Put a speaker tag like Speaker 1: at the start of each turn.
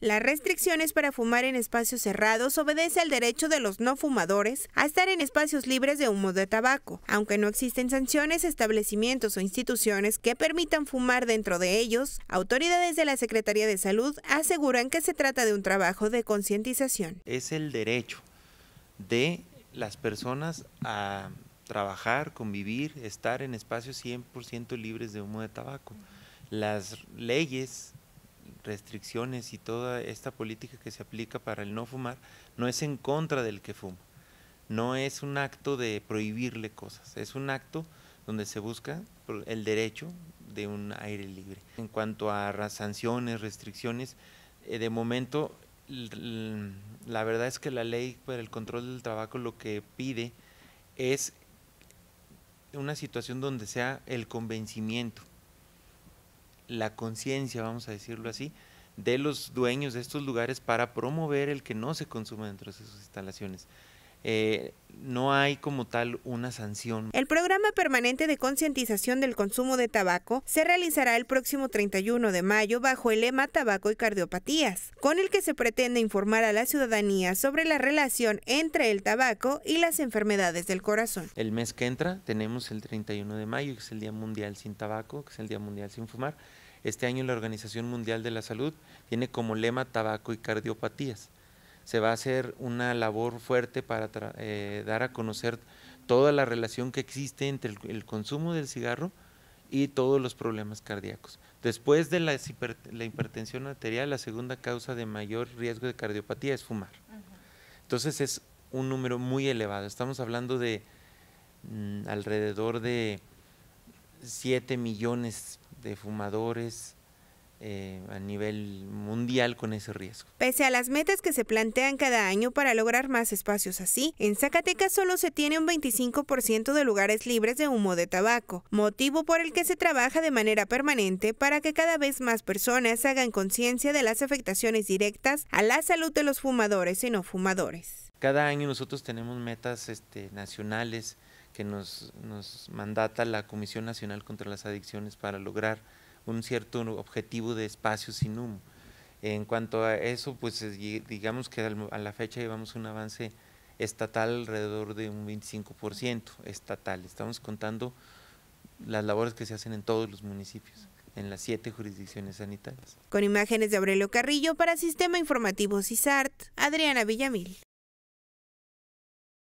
Speaker 1: Las restricciones para fumar en espacios cerrados obedece al derecho de los no fumadores a estar en espacios libres de humo de tabaco, aunque no existen sanciones, establecimientos o instituciones que permitan fumar dentro de ellos. Autoridades de la Secretaría de Salud aseguran que se trata de un trabajo de concientización.
Speaker 2: Es el derecho de las personas a trabajar, convivir, estar en espacios 100% libres de humo de tabaco. Las leyes restricciones y toda esta política que se aplica para el no fumar no es en contra del que fuma, no es un acto de prohibirle cosas, es un acto donde se busca el derecho de un aire libre. En cuanto a sanciones, restricciones, eh, de momento la verdad es que la ley para el control del trabajo lo que pide es una situación donde sea el convencimiento la conciencia, vamos a decirlo así, de los dueños de estos lugares para promover el que no se consuma dentro de sus instalaciones. Eh, no hay como tal una sanción.
Speaker 1: El programa permanente de concientización del consumo de tabaco se realizará el próximo 31 de mayo bajo el lema Tabaco y Cardiopatías, con el que se pretende informar a la ciudadanía sobre la relación entre el tabaco y las enfermedades del corazón.
Speaker 2: El mes que entra tenemos el 31 de mayo, que es el Día Mundial sin Tabaco, que es el Día Mundial sin Fumar. Este año la Organización Mundial de la Salud tiene como lema Tabaco y Cardiopatías se va a hacer una labor fuerte para eh, dar a conocer toda la relación que existe entre el, consumo del cigarro y todos los problemas cardíacos. Después de la, hipertensión arterial, la segunda causa de mayor riesgo de cardiopatía es fumar. Entonces es un número muy elevado. Estamos hablando de mm, alrededor de 7 millones de fumadores eh, a nivel mundial con ese riesgo.
Speaker 1: Pese a las metas que se plantean cada año para lograr más espacios así, en Zacatecas solo se tiene un 25% de lugares libres de humo de tabaco, motivo por el que se trabaja de manera permanente para que cada vez más personas hagan conciencia de las afectaciones directas a la salud de los fumadores y no fumadores.
Speaker 2: Cada año nosotros tenemos metas este, nacionales que nos, nos mandata la Comisión Nacional contra las Adicciones para lograr un cierto objetivo de espacio sin humo. En cuanto a eso, pues digamos que a la fecha llevamos un avance estatal alrededor de un 25% estatal. Estamos contando las labores que se hacen en todos los municipios, en las siete jurisdicciones sanitarias.
Speaker 1: Con imágenes de Aurelio Carrillo para Sistema Informativo CISART, Adriana Villamil.